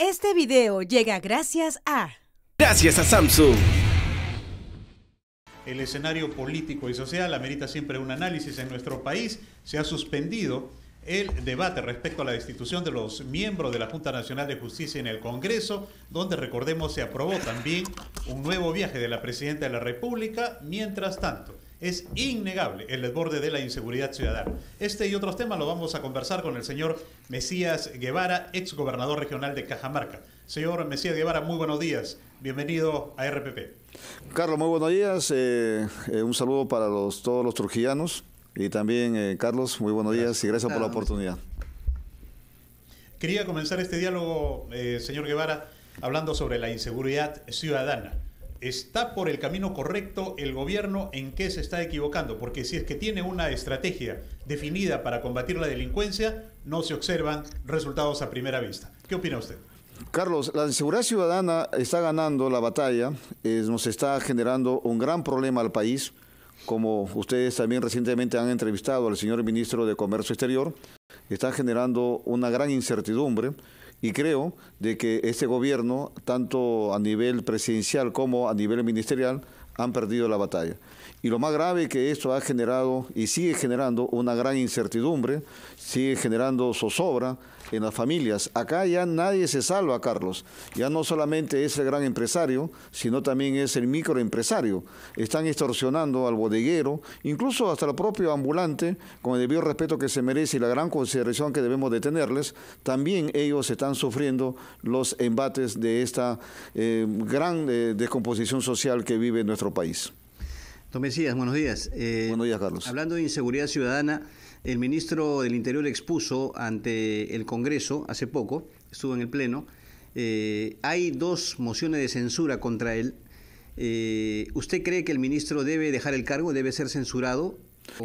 Este video llega gracias a... Gracias a Samsung. El escenario político y social amerita siempre un análisis en nuestro país. Se ha suspendido el debate respecto a la destitución de los miembros de la Junta Nacional de Justicia en el Congreso, donde recordemos se aprobó también un nuevo viaje de la Presidenta de la República. Mientras tanto, es innegable el desborde de la inseguridad ciudadana. Este y otros temas lo vamos a conversar con el señor Mesías Guevara, ex gobernador regional de Cajamarca. Señor Mesías Guevara, muy buenos días. Bienvenido a RPP. Carlos, muy buenos días. Eh, eh, un saludo para todos los trujillanos. Y también, eh, Carlos, muy buenos días y gracias por la oportunidad. Quería comenzar este diálogo, señor Guevara, hablando sobre la inseguridad ciudadana. ¿Está por el camino correcto el gobierno? ¿En qué se está equivocando? Porque si es que tiene una estrategia definida para combatir la delincuencia, no se observan resultados a primera vista. ¿Qué opina usted? Carlos, la seguridad ciudadana está ganando la batalla, nos está generando un gran problema al país, como ustedes también recientemente han entrevistado al señor ministro de Comercio Exterior, está generando una gran incertidumbre y creo de que este gobierno, tanto a nivel presidencial como a nivel ministerial, han perdido la batalla. Y lo más grave que esto ha generado y sigue generando una gran incertidumbre, sigue generando zozobra, en las familias. Acá ya nadie se salva, Carlos. Ya no solamente es el gran empresario, sino también es el microempresario. Están extorsionando al bodeguero, incluso hasta el propio ambulante, con el debido respeto que se merece y la gran consideración que debemos de tenerles. También ellos están sufriendo los embates de esta eh, gran eh, descomposición social que vive nuestro país. Don Mesías, buenos días. Eh, buenos días, Carlos. Hablando de inseguridad ciudadana, el ministro del Interior expuso ante el Congreso hace poco, estuvo en el Pleno, eh, hay dos mociones de censura contra él. Eh, ¿Usted cree que el ministro debe dejar el cargo, debe ser censurado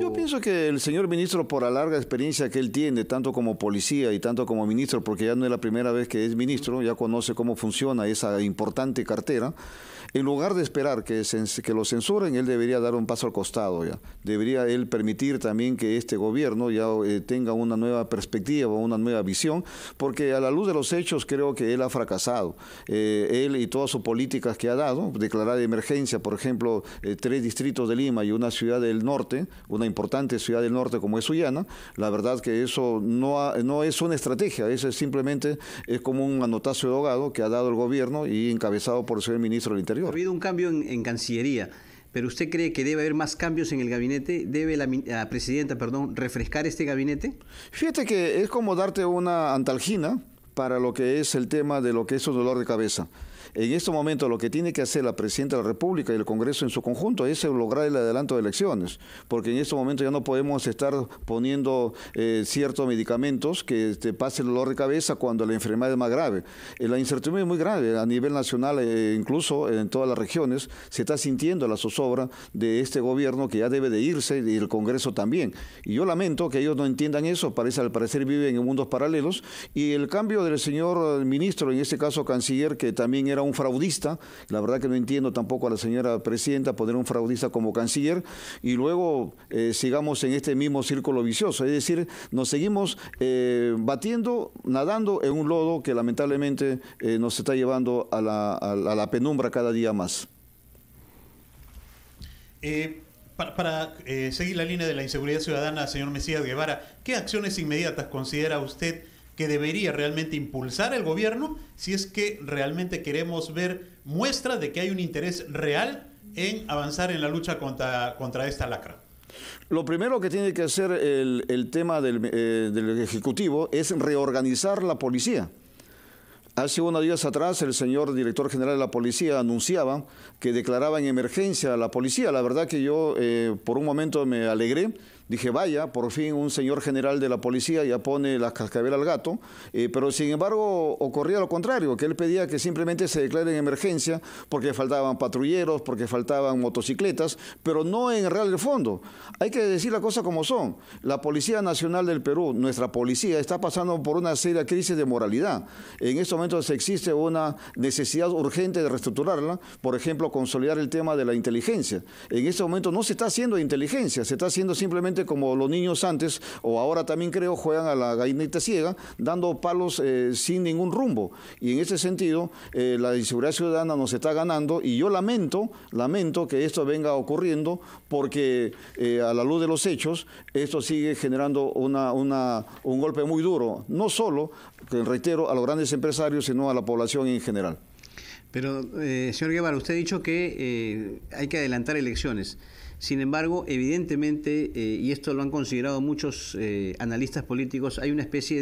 yo pienso que el señor ministro, por la larga experiencia que él tiene, tanto como policía y tanto como ministro, porque ya no es la primera vez que es ministro, ya conoce cómo funciona esa importante cartera, en lugar de esperar que, lo censuren, él debería dar un paso al costado ya. Debería él permitir también que este gobierno ya eh, tenga una nueva perspectiva, o una nueva visión, porque a la luz de los hechos creo que él ha fracasado. Eh, él y todas sus políticas que ha dado, declarar de emergencia, por ejemplo, eh, tres distritos de Lima y una ciudad del norte, una importante ciudad del norte como es Sullana, la verdad que eso no, es una estrategia, eso es simplemente es como un anotazo de ahogado que ha dado el gobierno y encabezado por el señor ministro del Interior. Ha habido un cambio en, Cancillería pero usted cree que debe haber más cambios en el gabinete, debe la, presidenta, perdón, refrescar este gabinete? Fíjate que es como darte una antalgina para lo que es el tema de lo que es un dolor de cabeza. En este momento lo que tiene que hacer la Presidenta de la República y el Congreso en su conjunto es lograr el adelanto de elecciones, porque en este momento ya no podemos estar poniendo eh, ciertos medicamentos que te este, pase el dolor de cabeza cuando la enfermedad es más grave. Eh, la incertidumbre es muy grave a nivel nacional, e incluso en todas las regiones, se está sintiendo la zozobra de este gobierno que ya debe de irse y el Congreso también. Y yo lamento que ellos no entiendan eso, parece al parecer viven en mundos paralelos y el cambio del señor ministro, en este caso canciller, que también era un fraudista, la verdad que no entiendo tampoco a la señora presidenta poner un fraudista como canciller, y luego eh, sigamos en este mismo círculo vicioso, es decir, nos seguimos eh, batiendo, nadando en un lodo que lamentablemente eh, nos está llevando a la, penumbra cada día más. para, seguir la línea de la inseguridad ciudadana, señor Mesías Guevara, ¿qué acciones inmediatas considera usted que debería realmente impulsar el gobierno si es que realmente queremos ver muestra de que hay un interés real en avanzar en la lucha contra, contra esta lacra. Lo primero que tiene que hacer el, tema eh, del, Ejecutivo es reorganizar la policía. Hace unos días atrás el señor director general de la policía anunciaba que declaraba en emergencia a la policía. La verdad que yo eh, por un momento me alegré Dije, vaya, por fin un señor general de la policía ya pone la cascabel al gato, eh, pero sin embargo ocurría lo contrario, que él pedía que simplemente se declare en emergencia porque faltaban patrulleros, porque faltaban motocicletas, pero no en real el fondo. Hay que decir la cosa como son. La Policía Nacional del Perú, nuestra policía, está pasando por una seria crisis de moralidad. En estos momentos existe una necesidad urgente de reestructurarla, por ejemplo, consolidar el tema de la inteligencia. En estos momentos no se está haciendo inteligencia, se está haciendo simplemente como los niños antes, o ahora también creo, juegan a la gallinita ciega, dando palos eh, sin ningún rumbo. Y en ese sentido, eh, la inseguridad ciudadana nos está ganando y yo lamento, lamento que esto venga ocurriendo porque eh, a la luz de los hechos, esto sigue generando un golpe muy duro, no solo, reitero, a los grandes empresarios, sino a la población en general. Pero, señor Guevara, usted ha dicho que hay que adelantar elecciones. Sin embargo, evidentemente, eh, y esto lo han considerado muchos eh, analistas políticos, hay una especie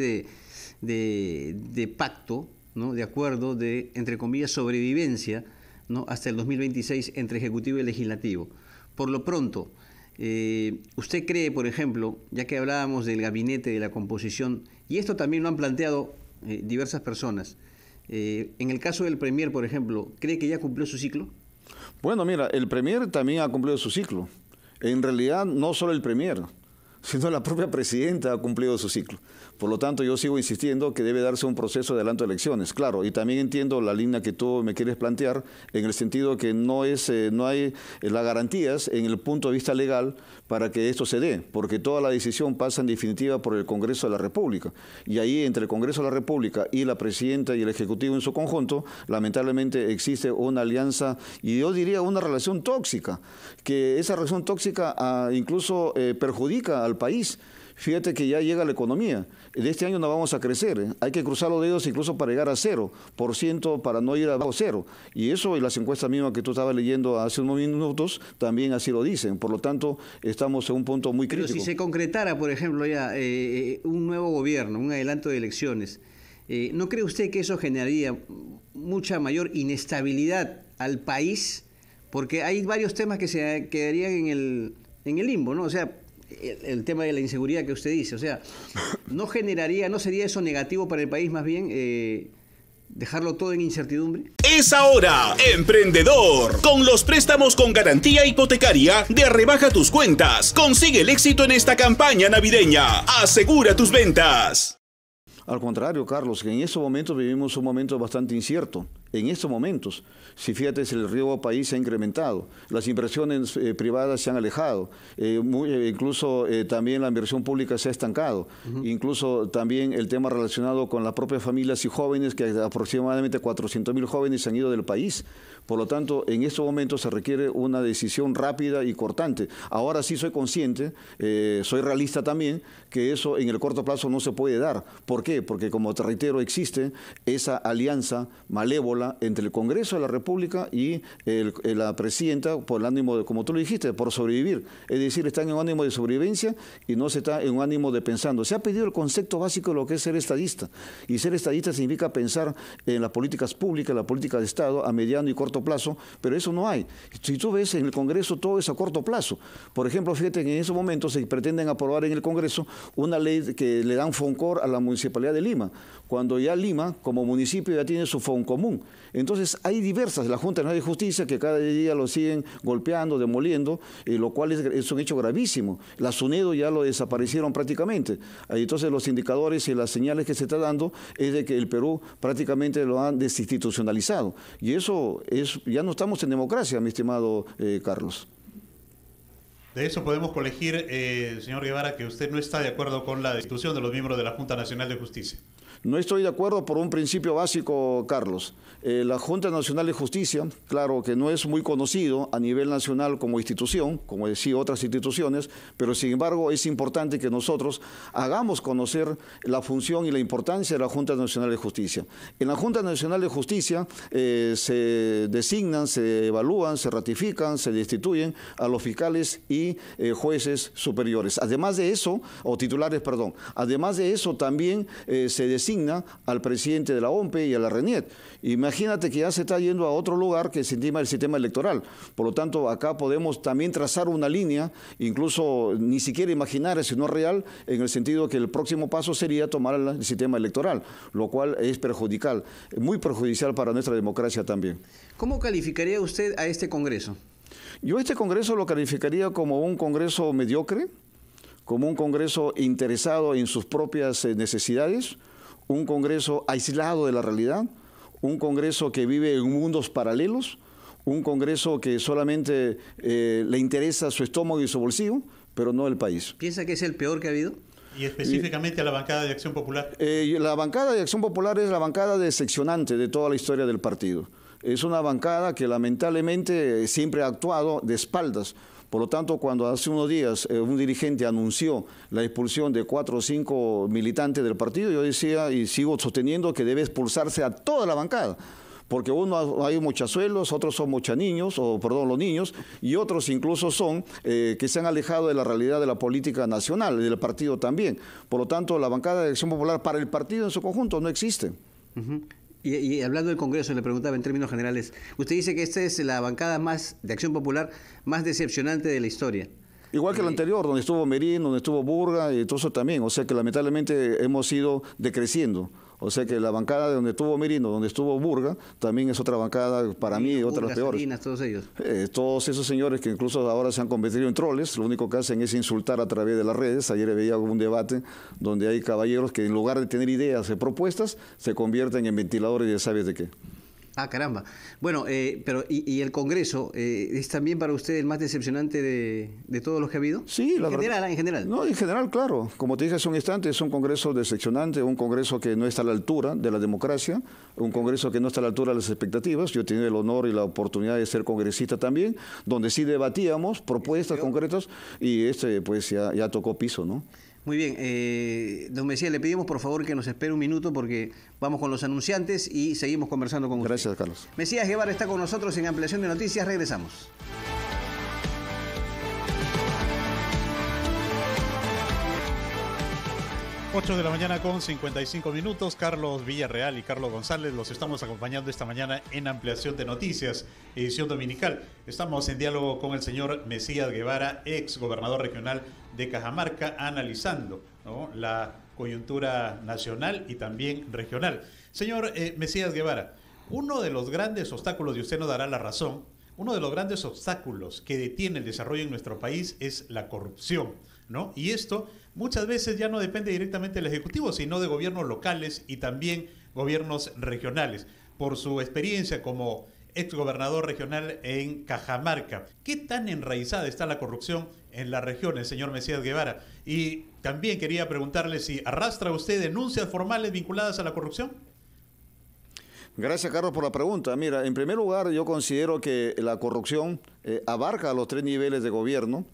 de, pacto, ¿no? de acuerdo de, entre comillas, sobrevivencia ¿no? hasta el 2026 entre Ejecutivo y Legislativo. Por lo pronto, eh, ¿usted cree, por ejemplo, ya que hablábamos del gabinete, de la composición, y esto también lo han planteado diversas personas, en el caso del Premier, por ejemplo, ¿cree que ya cumplió su ciclo? Bueno, mira, el Premier también ha cumplido su ciclo. En realidad, no solo el Premier, sino la propia presidenta ha cumplido su ciclo. Por lo tanto, yo sigo insistiendo que debe darse un proceso de adelanto de elecciones, claro, y también entiendo la línea que tú me quieres plantear en el sentido que no, es, eh, no hay eh, las garantías en el punto de vista legal para que esto se dé, porque toda la decisión pasa en definitiva por el Congreso de la República. Y ahí entre el Congreso de la República y la Presidenta y el Ejecutivo en su conjunto, lamentablemente existe una alianza y yo diría una relación tóxica, que esa relación tóxica ah, incluso eh, perjudica al país fíjate que ya llega la economía. De este año no vamos a crecer. Hay que cruzar los dedos incluso para llegar a cero por ciento, para no ir abajo cero. Y eso, y las encuestas mismas que tú estabas leyendo hace unos minutos, también así lo dicen. Por lo tanto, estamos en un punto muy crítico. Pero si se concretara, por ejemplo, ya eh, eh, un nuevo gobierno, un adelanto de elecciones, eh, ¿no cree usted que eso generaría mucha mayor inestabilidad al país? Porque hay varios temas que se quedarían en el, en el limbo, ¿no? O sea, el, tema de la inseguridad que usted dice. O sea, ¿no generaría, no sería eso negativo para el país más bien? Eh, ¿Dejarlo todo en incertidumbre? Es ahora, emprendedor. Con los préstamos con garantía hipotecaria de Rebaja tus cuentas. Consigue el éxito en esta campaña navideña. Asegura tus ventas. Al contrario, Carlos, que en estos momentos vivimos un momento bastante incierto en estos momentos. Si fíjate, el riesgo país se ha incrementado, las inversiones eh, privadas se han alejado, eh, muy, eh, incluso también la inversión pública se ha estancado, incluso también el tema relacionado con las propias familias y jóvenes, que aproximadamente 400 mil jóvenes se han ido del país. Por lo tanto, en estos momentos se requiere una decisión rápida y cortante. Ahora sí soy consciente, soy realista también, que eso en el corto plazo no se puede dar. ¿Por qué? Porque como te reitero, existe esa alianza malévola entre el Congreso de la República y eh, la presidenta por el ánimo, de, como tú lo dijiste, por sobrevivir. Es decir, están en un ánimo de sobrevivencia y no se está en un ánimo de pensando. Se ha pedido el concepto básico de lo que es ser estadista. Y ser estadista significa pensar en las políticas públicas, la política de Estado a mediano y corto plazo, pero eso no hay. Si tú ves en el Congreso todo es a corto plazo. Por ejemplo, fíjate que en ese momento se pretenden aprobar en el Congreso una ley que le dan FONCOR a la Municipalidad de Lima, cuando ya Lima como municipio ya tiene su común entonces hay diversas, la Junta de Justicia que cada día lo siguen golpeando, demoliendo, lo cual es, un hecho gravísimo. las SUNEDO ya lo desaparecieron prácticamente. Entonces los indicadores y las señales que se está dando es de que el Perú prácticamente lo han desinstitucionalizado. Y eso es, ya no estamos en democracia, mi estimado eh, Carlos. De eso podemos colegir, eh, señor Guevara, que usted no está de acuerdo con la destitución de los miembros de la Junta Nacional de Justicia. No estoy de acuerdo por un principio básico, Carlos. Eh, la Junta Nacional de Justicia, claro que no es muy conocido a nivel nacional como institución, como decía otras instituciones, pero sin embargo es importante que nosotros hagamos conocer la función y la importancia de la Junta Nacional de Justicia. En la Junta Nacional de Justicia eh, se designan, se evalúan, se ratifican, se destituyen a los fiscales y eh, jueces superiores. Además de eso, o titulares, perdón, además de eso también eh, se designa al presidente de la OMPE y a la RENIET. Imagínate que ya se está yendo a otro lugar que se el sistema electoral. Por lo tanto, acá podemos también trazar una línea, incluso ni siquiera imaginar, sino real, en el sentido que el próximo paso sería tomar el sistema electoral, lo cual es perjudicial, muy perjudicial para nuestra democracia también. ¿Cómo calificaría usted a este Congreso? Yo este Congreso lo calificaría como un Congreso mediocre, como un Congreso interesado en sus propias eh, necesidades, un Congreso aislado de la realidad, un Congreso que vive en mundos paralelos, un Congreso que solamente eh, le interesa su estómago y su bolsillo, pero no el país. ¿Piensa que es el peor que ha habido? Y específicamente a la bancada de Acción Popular. Eh, la bancada de Acción Popular es la bancada decepcionante de toda la historia del partido es una bancada que lamentablemente siempre ha actuado de espaldas. Por lo tanto, cuando hace unos días eh, un dirigente anunció la expulsión de cuatro o cinco militantes del partido, yo decía y sigo sosteniendo que debe expulsarse a toda la bancada. Porque uno hay mochazuelos, otros son mochaniños, o perdón, los niños, y otros incluso son eh, que se han alejado de la realidad de la política nacional, del partido también. Por lo tanto, la bancada de Acción Popular para el partido en su conjunto no existe. Y, hablando del Congreso, le preguntaba en términos generales, usted dice que esta es la bancada más de Acción Popular más decepcionante de la historia. Igual que la eh, anterior, donde estuvo Merín, donde estuvo Burga y todo eso también. O sea que lamentablemente hemos ido decreciendo. O sea que la bancada de donde estuvo Merino, donde estuvo Burga, también es otra bancada, para mí, y otra de peores. todos ellos. Eh, todos esos señores que incluso ahora se han convertido en troles, lo único que hacen es insultar a través de las redes. Ayer veía un debate donde hay caballeros que en lugar de tener ideas y propuestas, se convierten en ventiladores de sabes de qué. Ah, caramba. Bueno, eh, pero y, el Congreso eh, es también para usted el más decepcionante de, todos los que ha habido? Sí, en la general, ah, en general. No, en general, claro. Como te dije hace un instante, es un Congreso decepcionante, un Congreso que no está a la altura de la democracia, un Congreso que no está a la altura de las expectativas. Yo tenía el honor y la oportunidad de ser congresista también, donde sí debatíamos propuestas concretas y este pues ya tocó piso, ¿no? Muy bien, eh, don Mesías, le pedimos por favor que nos espere un minuto porque vamos con los anunciantes y seguimos conversando con usted. Gracias, Carlos. Mesías Guevara está con nosotros en Ampliación de Noticias. Regresamos. 8 de la mañana con 55 minutos. Carlos Villarreal y Carlos González los estamos acompañando esta mañana en Ampliación de Noticias, edición dominical. Estamos en diálogo con el señor Mesías Guevara, ex gobernador regional de Cajamarca, analizando la coyuntura nacional y también regional. Señor eh, Mesías Guevara, uno de los grandes obstáculos, y usted nos dará la razón, uno de los grandes obstáculos que detiene el desarrollo en nuestro país es la corrupción, ¿no? Y esto muchas veces ya no depende directamente del Ejecutivo, sino de gobiernos locales y también gobiernos regionales. Por su experiencia como exgobernador regional en Cajamarca, ¿qué tan enraizada está la corrupción en las regiones, señor Mesías Guevara? Y también quería preguntarle si arrastra usted denuncias formales vinculadas a la corrupción. Gracias, Carlos, por la pregunta. Mira, en primer lugar, yo considero que la corrupción eh, abarca los tres niveles de gobierno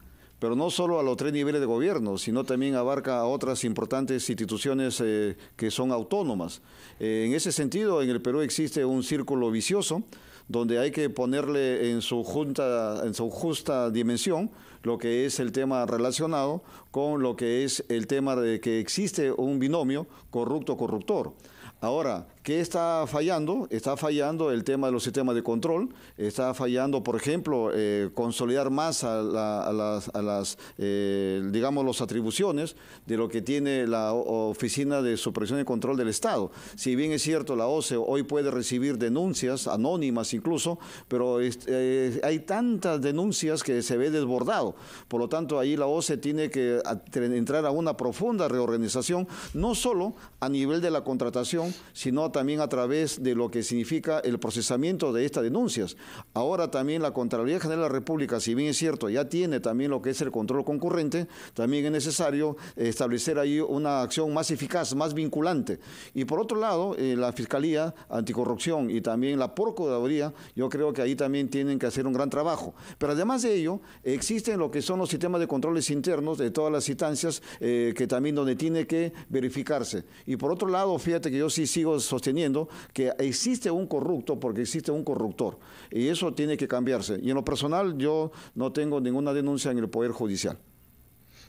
pero no solo a los tres niveles de gobierno, sino también abarca a otras importantes instituciones eh, que son autónomas. Eh, en ese sentido, en el Perú existe un círculo vicioso donde hay que ponerle en su, junta, en su justa dimensión lo que es el tema relacionado con lo que es el tema de que existe un binomio corrupto-corruptor. Ahora, ¿Qué está fallando? Está fallando el tema de los sistemas de control, está fallando, por ejemplo, eh, consolidar más a, las, eh, digamos, las atribuciones de lo que tiene la Oficina de Supervisión y Control del Estado. Si bien es cierto, la OCE hoy puede recibir denuncias, anónimas incluso, pero eh, hay tantas denuncias que se ve desbordado. Por lo tanto, ahí la OCE tiene que entrar a una profunda reorganización, no solo a nivel de la contratación, sino también a través de lo que significa el procesamiento de estas denuncias. Ahora también la Contraloría General de la República, si bien es cierto, ya tiene también lo que es el control concurrente, también es necesario establecer ahí una acción más eficaz, más vinculante. Y por otro lado, eh, la Fiscalía Anticorrupción y también la Procuraduría, yo creo que ahí también tienen que hacer un gran trabajo. Pero además de ello, existen lo que son los sistemas de controles internos de todas las instancias eh, que también donde tiene que verificarse. Y por otro lado, fíjate que yo sí sigo sosteniendo teniendo, que existe un corrupto porque existe un corruptor. Y eso tiene que cambiarse. Y en lo personal yo no tengo ninguna denuncia en el Poder Judicial.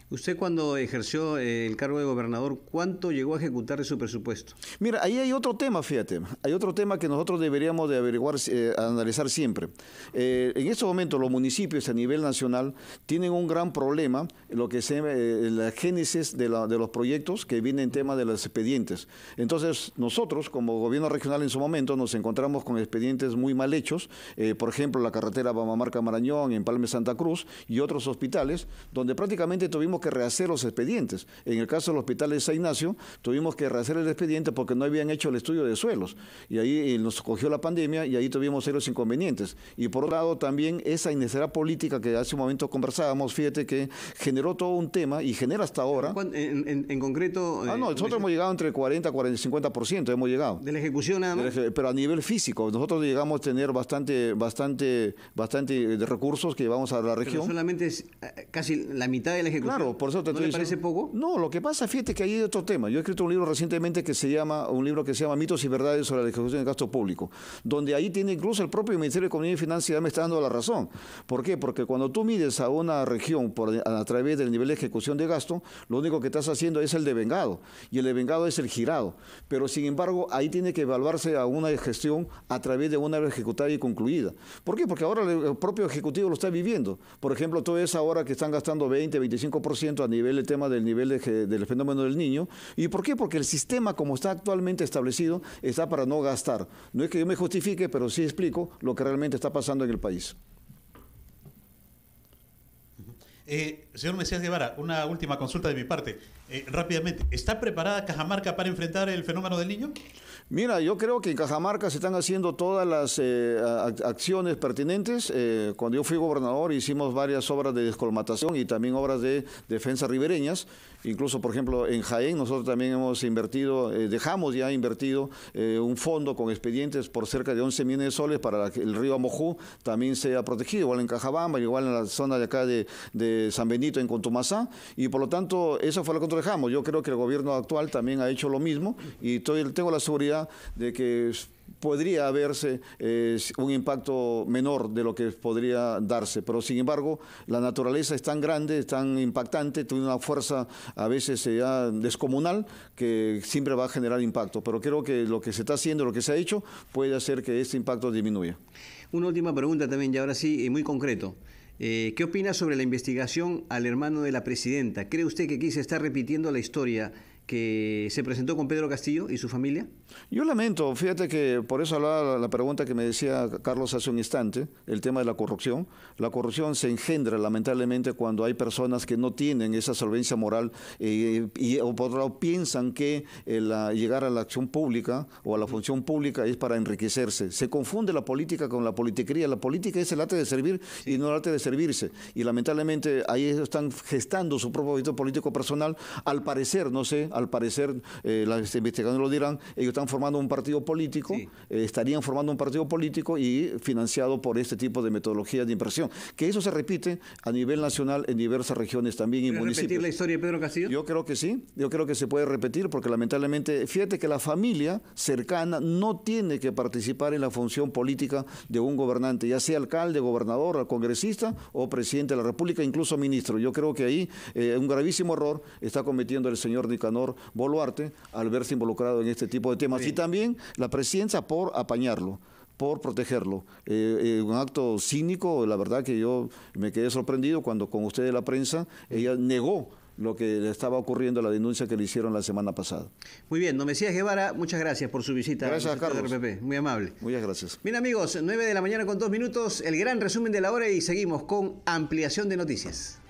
Usted cuando ejerció eh, el cargo de gobernador, ¿cuánto llegó a ejecutar de su presupuesto? Mira, ahí hay otro tema, fíjate. Hay otro tema que nosotros deberíamos de averiguar, eh, analizar siempre. Eh, en estos momentos los municipios a nivel nacional tienen un gran problema, lo que se la génesis de, de, los proyectos que viene en tema de los expedientes. Entonces, nosotros como gobierno regional en su momento nos encontramos con expedientes muy mal hechos, por ejemplo, la carretera Bamamarca-Marañón, Empalme-Santa Cruz y otros hospitales, donde prácticamente tuvimos que rehacer los expedientes. En el caso del hospital de San Ignacio, tuvimos que rehacer el expediente porque no habían hecho el estudio de suelos. Y ahí eh, nos cogió la pandemia y ahí tuvimos serios inconvenientes. Y por otro lado, también esa innecesaria política que hace un momento conversábamos, fíjate que generó todo un tema y genera hasta ahora. En, en, concreto. Eh, ah, no, nosotros hemos llegado entre 40, 40 y 50%, hemos llegado. De la ejecución nada más. Pero a nivel físico, nosotros llegamos a tener bastante, bastante, bastante eh, de recursos que llevamos a la región. Pero solamente es casi la mitad de la ejecución. ¿No parece poco? No, lo que pasa, fíjate que hay otro tema. Yo he escrito un libro recientemente que se llama, un libro que se llama Mitos y Verdades sobre la ejecución del gasto público, donde ahí tiene incluso el propio Ministerio de Economía y Finanzas me está dando la razón. ¿Por qué? Porque cuando tú mides a una región a través del nivel de ejecución de gasto, lo único que estás haciendo es el devengado, y el devengado es el girado. Pero sin embargo, ahí tiene que evaluarse a una gestión a través de una ejecutada y concluida. ¿Por qué? Porque ahora el propio Ejecutivo lo está viviendo. Por ejemplo, todo ves ahora que están gastando 20, 25% a nivel del tema del nivel del fenómeno del niño. ¿Y por qué? Porque el sistema como está actualmente establecido está para no gastar. No es que yo me justifique, pero sí explico lo que realmente está pasando en el país. Eh, señor Mesías Guevara, una última consulta de mi parte. Eh, rápidamente, ¿está preparada Cajamarca para enfrentar el fenómeno del niño? Mira, yo creo que en Cajamarca se están haciendo todas las eh, acciones pertinentes. Eh, cuando yo fui gobernador hicimos varias obras de descolmatación y también obras de defensa ribereñas. Incluso, por ejemplo, en Jaén nosotros también hemos invertido, eh, dejamos ya invertido un fondo con expedientes por cerca de 11 millones de soles para que el río Amojú también sea protegido, igual en Cajabamba, igual en la zona de acá de, San Benito, en Contumazá. Y por lo tanto, eso fue lo que nosotros dejamos. Yo creo que el gobierno actual también ha hecho lo mismo y tengo la seguridad de que podría haberse eh, un impacto menor de lo que podría darse, pero sin embargo la naturaleza es tan grande, es tan impactante, tiene una fuerza a veces eh, ya descomunal que siempre va a generar impacto, pero creo que lo que se está haciendo, lo que se ha hecho, puede hacer que este impacto disminuya. Una última pregunta también, y ahora sí, y eh, muy concreto. ¿Qué opina sobre la investigación al hermano de la presidenta? ¿Cree usted que aquí se está repitiendo la historia? que se presentó con Pedro Castillo y su familia? Yo lamento, fíjate que por eso hablaba la pregunta que me decía Carlos hace un instante, el tema de la corrupción. La corrupción se engendra lamentablemente cuando hay personas que no tienen esa solvencia moral eh, y por otro lado piensan que eh, llegar a la acción pública o a la función pública es para enriquecerse. Se confunde la política con la politiquería. La política es el arte de servir y no el arte de servirse. Y lamentablemente ahí están gestando su propio objetivo político personal, al parecer, no sé, al parecer, eh, las este, investigaciones lo dirán, ellos están formando un partido político, eh, estarían formando un partido político y financiado por este tipo de metodologías de impresión. Que eso se repite a nivel nacional en diversas regiones también y municipios. repetir la historia de Pedro Castillo? Yo creo que sí, yo creo que se puede repetir porque lamentablemente, fíjate que la familia cercana no tiene que participar en la función política de un gobernante, ya sea alcalde, gobernador, congresista o presidente de la República, incluso ministro. Yo creo que ahí eh, un gravísimo error está cometiendo el señor Nicanor Boluarte al verse involucrado en este tipo de temas. Y también la presidencia por apañarlo por protegerlo. Eh, eh, un acto cínico, la verdad que yo me quedé sorprendido cuando con usted de la prensa, ella negó lo que le estaba ocurriendo, la denuncia que le hicieron la semana pasada. Muy bien, don Mesías Guevara, muchas gracias por su visita. Gracias, Carlos. muy amable. Muchas gracias. Bien, amigos, 9 de la mañana con dos minutos, el gran resumen de la hora y seguimos con ampliación de noticias.